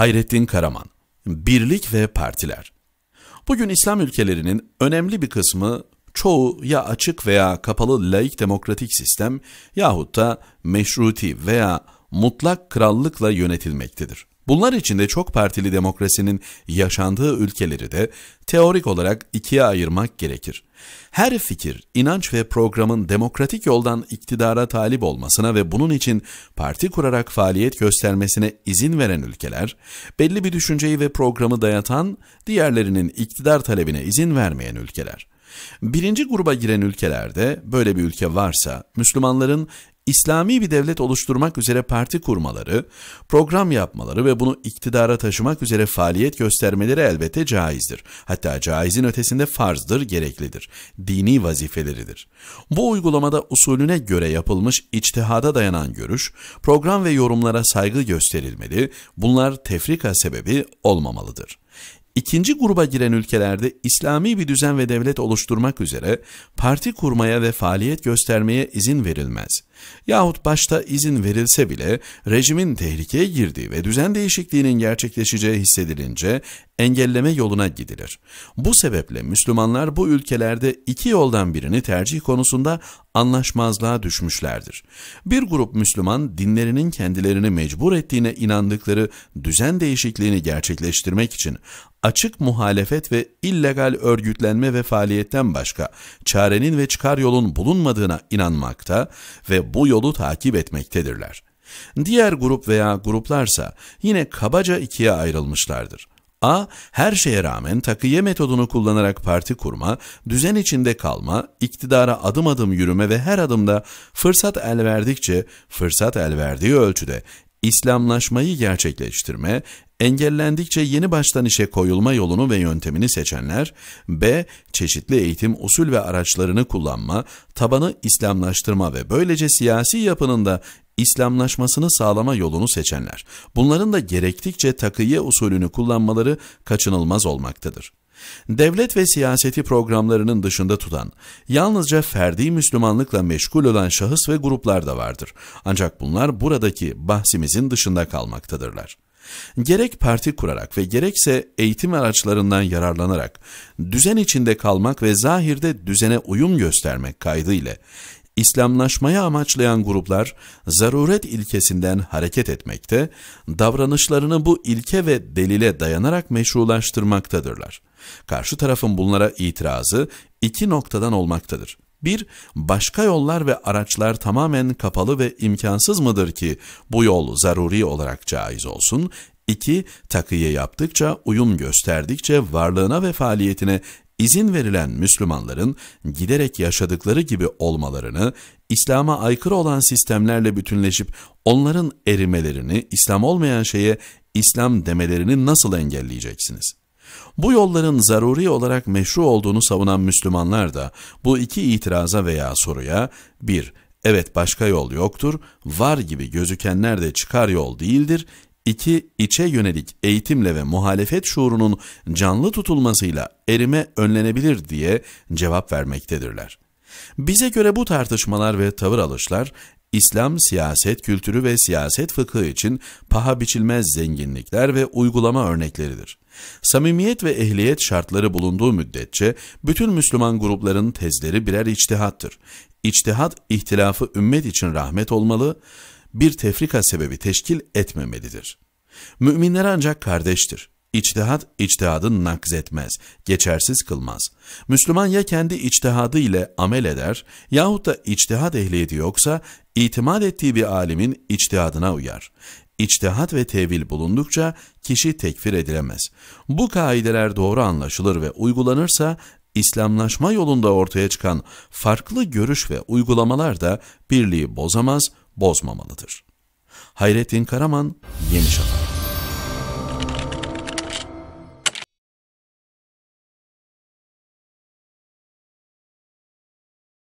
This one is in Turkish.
Hayrettin Karaman Birlik ve Partiler Bugün İslam ülkelerinin önemli bir kısmı çoğu ya açık veya kapalı laik demokratik sistem yahut da meşruti veya mutlak krallıkla yönetilmektedir. Bunlar içinde çok partili demokrasinin yaşandığı ülkeleri de teorik olarak ikiye ayırmak gerekir. Her fikir, inanç ve programın demokratik yoldan iktidara talip olmasına ve bunun için parti kurarak faaliyet göstermesine izin veren ülkeler, belli bir düşünceyi ve programı dayatan, diğerlerinin iktidar talebine izin vermeyen ülkeler. Birinci gruba giren ülkelerde böyle bir ülke varsa Müslümanların İslami bir devlet oluşturmak üzere parti kurmaları, program yapmaları ve bunu iktidara taşımak üzere faaliyet göstermeleri elbette caizdir. Hatta caizin ötesinde farzdır, gereklidir. Dini vazifeleridir. Bu uygulamada usulüne göre yapılmış içtihada dayanan görüş, program ve yorumlara saygı gösterilmeli, bunlar tefrika sebebi olmamalıdır. İkinci gruba giren ülkelerde İslami bir düzen ve devlet oluşturmak üzere parti kurmaya ve faaliyet göstermeye izin verilmez. Yahut başta izin verilse bile rejimin tehlikeye girdiği ve düzen değişikliğinin gerçekleşeceği hissedilince engelleme yoluna gidilir. Bu sebeple Müslümanlar bu ülkelerde iki yoldan birini tercih konusunda anlaşmazlığa düşmüşlerdir. Bir grup Müslüman dinlerinin kendilerini mecbur ettiğine inandıkları düzen değişikliğini gerçekleştirmek için açık muhalefet ve illegal örgütlenme ve faaliyetten başka çarenin ve çıkar yolun bulunmadığına inanmakta ve bu yolu takip etmektedirler. Diğer grup veya gruplarsa yine kabaca ikiye ayrılmışlardır. A. Her şeye rağmen takıye metodunu kullanarak parti kurma, düzen içinde kalma, iktidara adım adım yürüme ve her adımda fırsat el verdikçe, fırsat el verdiği ölçüde İslamlaşmayı gerçekleştirme, engellendikçe yeni baştan işe koyulma yolunu ve yöntemini seçenler, B. Çeşitli eğitim usul ve araçlarını kullanma, tabanı İslamlaştırma ve böylece siyasi yapının da İslamlaşmasını sağlama yolunu seçenler. Bunların da gerektikçe takıye usulünü kullanmaları kaçınılmaz olmaktadır devlet ve siyaseti programlarının dışında tutan, yalnızca ferdi Müslümanlıkla meşgul olan şahıs ve gruplar da vardır. Ancak bunlar buradaki bahsimizin dışında kalmaktadırlar. Gerek parti kurarak ve gerekse eğitim araçlarından yararlanarak düzen içinde kalmak ve zahirde düzene uyum göstermek kaydı ile. İslamlaşmaya amaçlayan gruplar zaruret ilkesinden hareket etmekte, davranışlarını bu ilke ve delile dayanarak meşrulaştırmaktadırlar. Karşı tarafın bunlara itirazı iki noktadan olmaktadır. Bir, başka yollar ve araçlar tamamen kapalı ve imkansız mıdır ki bu yol zaruri olarak caiz olsun? İki, Takıye yaptıkça, uyum gösterdikçe varlığına ve faaliyetine izin verilen Müslümanların giderek yaşadıkları gibi olmalarını, İslam'a aykırı olan sistemlerle bütünleşip onların erimelerini, İslam olmayan şeye İslam demelerini nasıl engelleyeceksiniz? Bu yolların zaruri olarak meşru olduğunu savunan Müslümanlar da bu iki itiraza veya soruya bir Evet başka yol yoktur, var gibi gözükenler de çıkar yol değildir 2. içe yönelik eğitimle ve muhalefet şuurunun canlı tutulmasıyla erime önlenebilir diye cevap vermektedirler. Bize göre bu tartışmalar ve tavır alışlar, İslam siyaset kültürü ve siyaset fıkhı için paha biçilmez zenginlikler ve uygulama örnekleridir. Samimiyet ve ehliyet şartları bulunduğu müddetçe bütün Müslüman grupların tezleri birer içtihattır. İçtihat ihtilafı ümmet için rahmet olmalı, bir tefrika sebebi teşkil etmemelidir. Müminler ancak kardeştir. İçtihat, içtihadın nakz etmez, geçersiz kılmaz. Müslüman ya kendi içtihadı ile amel eder yahut da içtihat ehliyeti yoksa itimat ettiği bir alimin içtihadına uyar. İçtihat ve tevil bulundukça kişi tekfir edilemez. Bu kaideler doğru anlaşılır ve uygulanırsa İslamlaşma yolunda ortaya çıkan farklı görüş ve uygulamalar da birliği bozamaz, bozmamalıdır. Hayrettin Karaman, Yeni Şafak